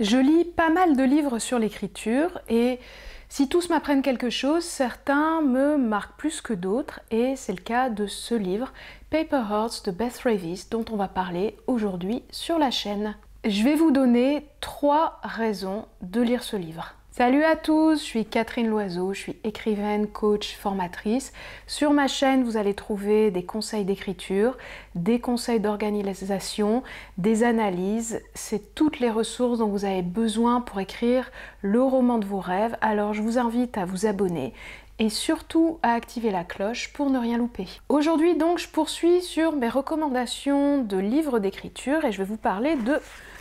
Je lis pas mal de livres sur l'écriture et si tous m'apprennent quelque chose, certains me marquent plus que d'autres et c'est le cas de ce livre Paper Hearts de Beth Ravis dont on va parler aujourd'hui sur la chaîne. Je vais vous donner trois raisons de lire ce livre. Salut à tous, je suis Catherine Loiseau, je suis écrivaine, coach, formatrice. Sur ma chaîne, vous allez trouver des conseils d'écriture, des conseils d'organisation, des analyses. C'est toutes les ressources dont vous avez besoin pour écrire le roman de vos rêves. Alors je vous invite à vous abonner et surtout à activer la cloche pour ne rien louper. Aujourd'hui donc je poursuis sur mes recommandations de livres d'écriture et je vais vous parler de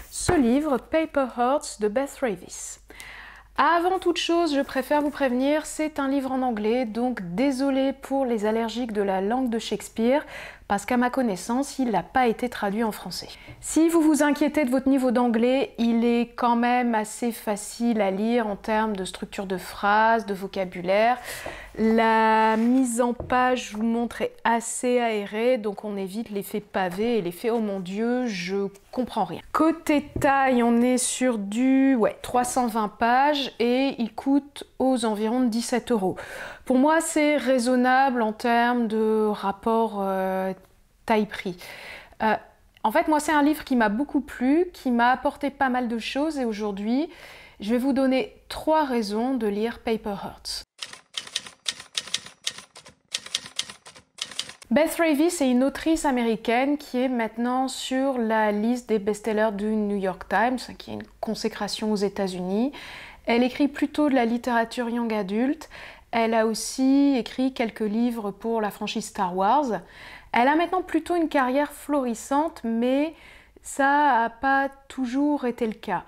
ce livre Paper Hearts de Beth Ravis. Avant toute chose, je préfère vous prévenir, c'est un livre en anglais, donc désolé pour les allergiques de la langue de Shakespeare parce qu'à ma connaissance, il n'a pas été traduit en français. Si vous vous inquiétez de votre niveau d'anglais, il est quand même assez facile à lire en termes de structure de phrase, de vocabulaire. La mise en page, je vous montre, est assez aérée, donc on évite l'effet pavé et l'effet oh mon dieu, je comprends rien. Côté taille, on est sur du ouais, 320 pages et il coûte aux environs de 17 euros. Pour moi, c'est raisonnable en termes de rapport euh, taille-prix. Euh, en fait, moi, c'est un livre qui m'a beaucoup plu, qui m'a apporté pas mal de choses et aujourd'hui, je vais vous donner trois raisons de lire Paper Hearts. Beth Ravy, est une autrice américaine qui est maintenant sur la liste des best-sellers du New York Times, qui est une consécration aux États-Unis. Elle écrit plutôt de la littérature young adulte. Elle a aussi écrit quelques livres pour la franchise Star Wars. Elle a maintenant plutôt une carrière florissante, mais ça n'a pas toujours été le cas.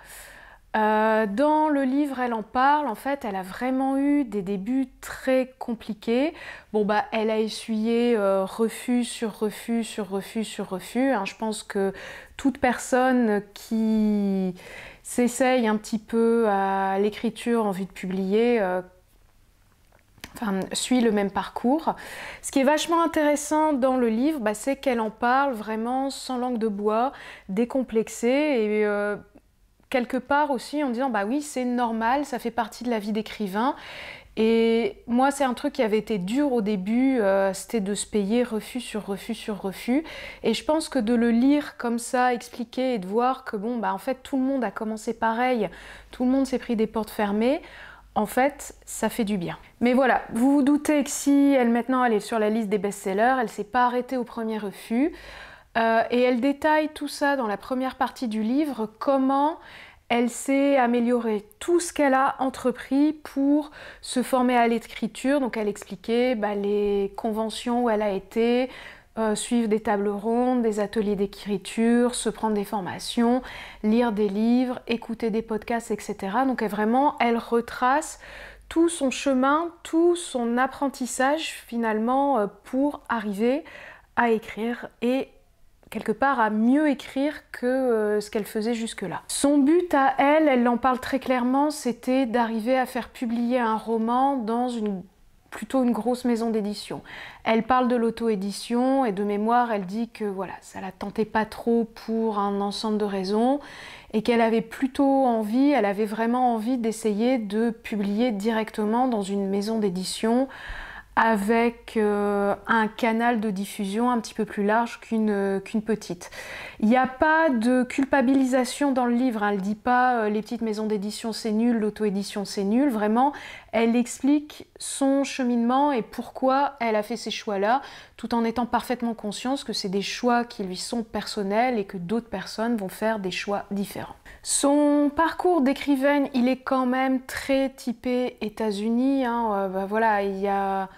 Euh, dans le livre, elle en parle. En fait, elle a vraiment eu des débuts très compliqués. Bon, bah, elle a essuyé euh, refus sur refus sur refus sur refus. Hein. Je pense que toute personne qui s'essaye un petit peu à l'écriture en vue de publier euh, suit le même parcours. Ce qui est vachement intéressant dans le livre, bah, c'est qu'elle en parle vraiment sans langue de bois, décomplexée et euh, quelque part aussi en disant bah oui c'est normal, ça fait partie de la vie d'écrivain. Et moi, c'est un truc qui avait été dur au début, euh, c'était de se payer refus sur refus sur refus. Et je pense que de le lire comme ça, expliquer et de voir que bon, bah en fait, tout le monde a commencé pareil, tout le monde s'est pris des portes fermées en fait, ça fait du bien. Mais voilà, vous vous doutez que si elle maintenant elle est sur la liste des best-sellers, elle s'est pas arrêtée au premier refus. Euh, et elle détaille tout ça dans la première partie du livre, comment elle s'est améliorée, tout ce qu'elle a entrepris pour se former à l'écriture. Donc elle expliquait bah, les conventions où elle a été, euh, suivre des tables rondes, des ateliers d'écriture, se prendre des formations, lire des livres, écouter des podcasts, etc. Donc elle, vraiment, elle retrace tout son chemin, tout son apprentissage finalement euh, pour arriver à écrire et quelque part à mieux écrire que euh, ce qu'elle faisait jusque-là. Son but à elle, elle en parle très clairement, c'était d'arriver à faire publier un roman dans une plutôt une grosse maison d'édition. Elle parle de l'auto-édition et de mémoire, elle dit que voilà, ça la tentait pas trop pour un ensemble de raisons et qu'elle avait plutôt envie, elle avait vraiment envie d'essayer de publier directement dans une maison d'édition avec euh, un canal de diffusion un petit peu plus large qu'une euh, petite. Il n'y a pas de culpabilisation dans le livre, hein. elle ne dit pas euh, les petites maisons d'édition c'est nul, l'auto-édition c'est nul, vraiment, elle explique son cheminement et pourquoi elle a fait ces choix-là, tout en étant parfaitement consciente que c'est des choix qui lui sont personnels et que d'autres personnes vont faire des choix différents. Son parcours d'écrivaine, il est quand même très typé États-Unis. Hein. Euh, bah, voilà, il y a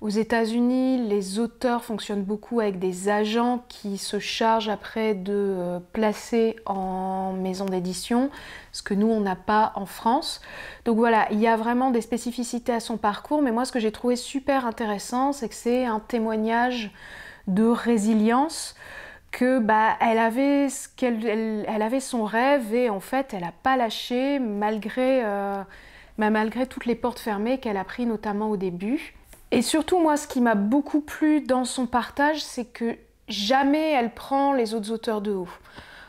aux États-Unis, les auteurs fonctionnent beaucoup avec des agents qui se chargent après de euh, placer en maison d'édition, ce que nous, on n'a pas en France. Donc voilà, il y a vraiment des spécificités à son parcours, mais moi, ce que j'ai trouvé super intéressant, c'est que c'est un témoignage de résilience bah, elle, avait qu'elle, avait son rêve et en fait elle n'a pas lâché malgré, euh, bah, malgré toutes les portes fermées qu'elle a pris notamment au début et surtout, moi, ce qui m'a beaucoup plu dans son partage, c'est que jamais elle prend les autres auteurs de haut.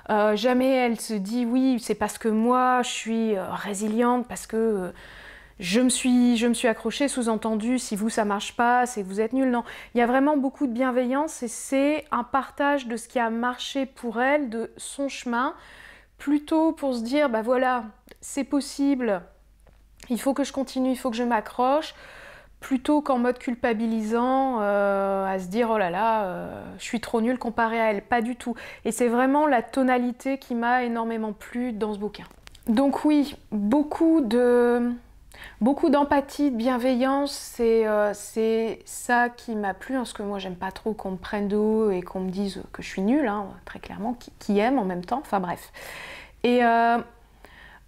Euh, jamais elle se dit oui, c'est parce que moi je suis euh, résiliente, parce que euh, je me suis, je accrochée, sous-entendu, si vous ça marche pas, c'est vous êtes nul. Non, il y a vraiment beaucoup de bienveillance et c'est un partage de ce qui a marché pour elle, de son chemin, plutôt pour se dire bah voilà, c'est possible, il faut que je continue, il faut que je m'accroche plutôt qu'en mode culpabilisant, euh, à se dire oh là là, euh, je suis trop nulle comparée à elle. Pas du tout. Et c'est vraiment la tonalité qui m'a énormément plu dans ce bouquin. Donc oui, beaucoup de beaucoup d'empathie, de bienveillance, c'est euh, ça qui m'a plu, parce hein, que moi j'aime pas trop qu'on me prenne de haut et qu'on me dise que je suis nulle, hein, très clairement, qui, qui, aime en même temps, enfin bref. Et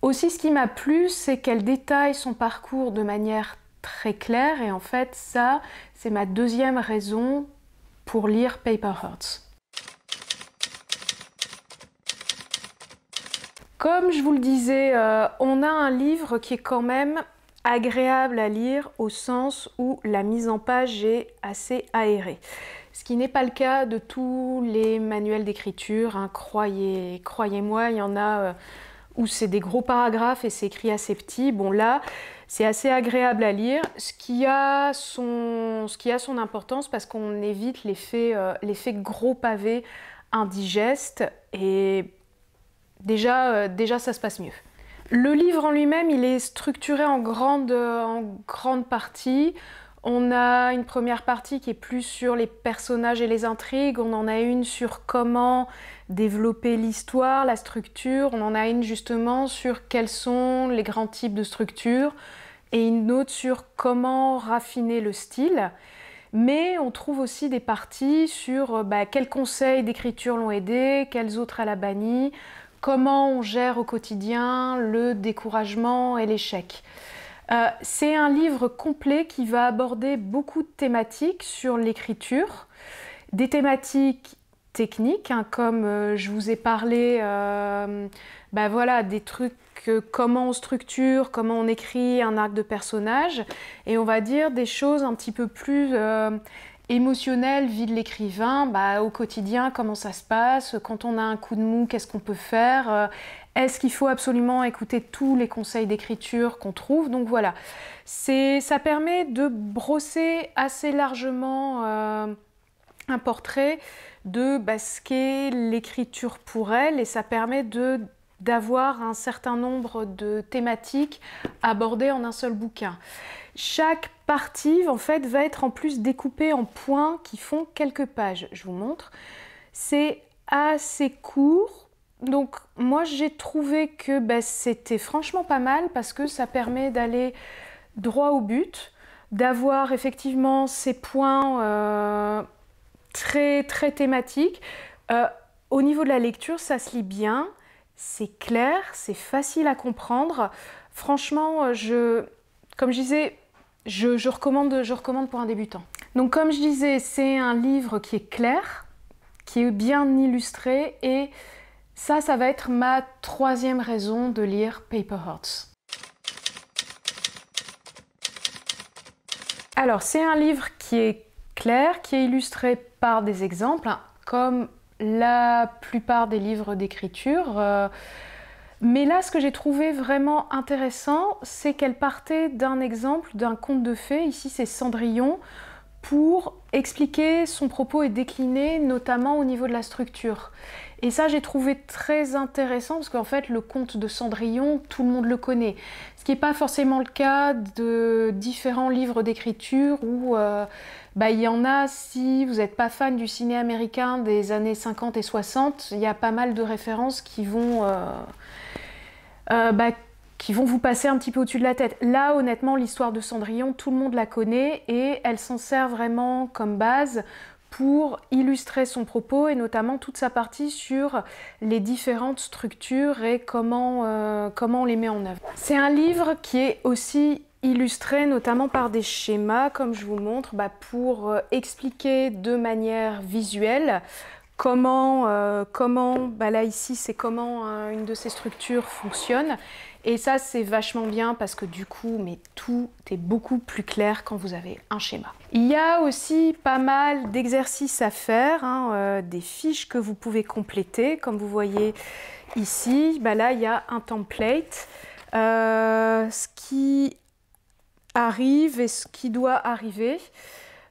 aussi ce qui m'a plu, c'est qu'elle détaille son parcours de manière très clair et en fait ça c'est ma deuxième raison pour lire Paper Hearts. Comme je vous le disais, euh, on a un livre qui est quand même agréable à lire au sens où la mise en page est assez aérée. Ce qui n'est pas le cas de tous les manuels d'écriture, hein. croyez-moi, il y en a euh, où c'est des gros paragraphes et c'est écrit assez petit. Bon là, c'est assez agréable à lire, ce qui a son, importance parce qu'on évite l'effet euh, gros pavé indigeste et déjà, euh, déjà ça se passe mieux. Le livre en lui-même, il est structuré en grande partie on a une première partie qui est plus sur les personnages et les intrigues, on en a une sur comment développer l'histoire, la structure, on en a une justement sur quels sont les grands types de structures et une autre sur comment raffiner le style. Mais on trouve aussi des parties sur euh, bah, quels conseils d'écriture l'ont aidé, quels autres à la banni, comment on gère au quotidien le découragement et l'échec. Euh, c'est un livre complet qui va aborder beaucoup de thématiques sur l'écriture, des thématiques techniques, hein, comme euh, je vous ai parlé, euh, bah voilà, des trucs, comment on structure, comment on écrit un arc de personnage, et on va dire des choses un petit peu plus émotionnelle, vie de l'écrivain, bah, au quotidien, comment ça se passe, quand on a un coup de mou, qu'est-ce qu'on peut faire, euh, est-ce qu'il faut absolument écouter tous les conseils d'écriture qu'on trouve Donc voilà, ça permet de brosser assez largement euh, un portrait de basquer l'écriture pour elle et ça permet de d'avoir un certain nombre de thématiques abordées en un seul bouquin. Chaque partie, en fait, va être en plus découpée en points qui font quelques pages. Je vous montre. C'est assez court. Donc moi j'ai trouvé que bah, c'était franchement pas mal parce que ça permet d'aller droit au but, d'avoir effectivement ces points euh, très très thématiques. Euh, au niveau de la lecture, ça se lit bien, c'est clair, c'est facile à comprendre. Franchement, euh, je, comme je disais, je, recommande, pour un débutant. Donc comme je disais, c'est un livre qui est clair, qui est bien illustré et ça, ça va être ma troisième raison de lire Paper Hearts. Alors c'est un livre qui est clair, qui est illustré par des exemples, hein, comme la plupart des livres d'écriture. Euh, mais là, ce que j'ai trouvé vraiment intéressant, c'est qu'elle partait d'un exemple d'un conte de fées. Ici, c'est Cendrillon, pour expliquer son propos et décliner notamment au niveau de la structure. Et ça, j'ai trouvé très intéressant parce qu'en fait, le conte de Cendrillon, tout le monde le connaît. Ce qui n'est pas forcément le cas de différents livres d'écriture où euh, bah, il y en a, si vous n'êtes pas fan du ciné américain des années 50 et 60, il y a pas mal de références qui vont. Euh, euh, bah, qui vont vous passer un petit peu au-dessus de la tête. Là, honnêtement, l'histoire de Cendrillon, tout le monde la connaît et elle s'en sert vraiment comme base pour illustrer son propos et notamment toute sa partie sur les différentes structures et comment, euh, comment on les met en œuvre. C'est un livre qui est aussi illustré notamment par des schémas comme je vous le montre bah, pour euh, expliquer de manière visuelle comment, euh, comment bah là ici, c'est comment euh, une de ces structures fonctionne. Et ça, c'est vachement bien parce que du coup, mais tout est beaucoup plus clair quand vous avez un schéma. Il y a aussi pas mal d'exercices à faire, hein, euh, des fiches que vous pouvez compléter. Comme vous voyez ici, bah là, il y a un template. ce qui arrive et ce qui doit arriver.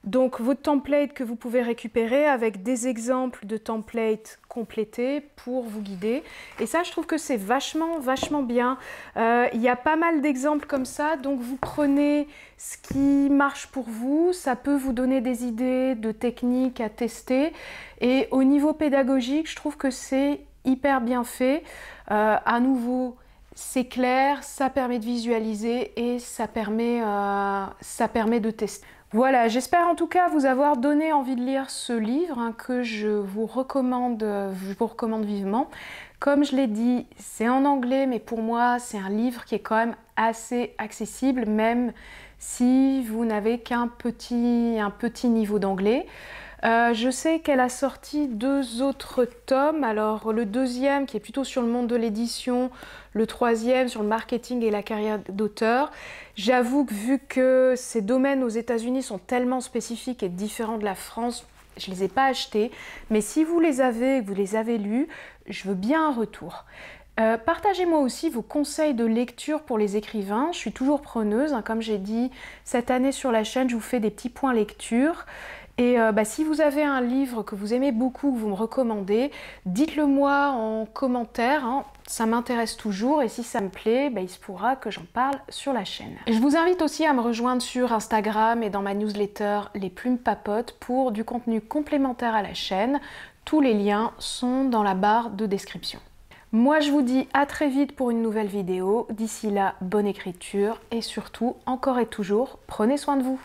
Donc votre templates que vous pouvez récupérer avec des exemples de templates complétés pour vous guider. Et ça, je trouve que c'est vachement, vachement bien. Euh, il y a pas mal d'exemples comme ça, donc vous prenez ce qui marche pour vous. Ça peut vous donner des idées de techniques à tester. Et au niveau pédagogique, je trouve que c'est hyper bien fait. Euh, à nouveau, c'est clair, ça permet de visualiser et ça permet euh, de tester. Voilà, j'espère en tout cas vous avoir donné envie de lire ce livre hein, que je vous recommande, je vous recommande vivement. Comme je l'ai dit, c'est en anglais, mais pour moi, c'est un livre qui est quand même assez accessible, même si vous n'avez qu'un un petit niveau d'anglais. Euh, je sais qu'elle a sorti deux autres tomes. Alors le deuxième qui est plutôt sur le monde de l'édition, le troisième sur le marketing et la carrière d'auteur. J'avoue que vu que ces domaines aux États-Unis sont tellement spécifiques et différents de la France, je ne les ai pas achetés. Mais si vous les avez vous les avez lus, je veux bien un retour. Euh, partagez-moi aussi vos conseils de lecture pour les écrivains. Je suis toujours preneuse. Hein. comme j'ai dit, cette année sur la chaîne, je vous fais des petits points lecture. Et euh, bah, si vous avez un livre que vous aimez beaucoup, que vous me recommandez, dites-le moi en commentaire. Hein. ça m'intéresse toujours et si ça me plaît, bah, il se pourra que j'en parle sur la chaîne. je vous invite aussi à me rejoindre sur Instagram et dans ma newsletter Les Plumes Papotes pour du contenu complémentaire à la chaîne. Tous les liens sont dans la barre de description. Moi je vous dis à très vite pour une nouvelle vidéo. D'ici là, bonne écriture et surtout, encore et toujours, prenez soin de vous.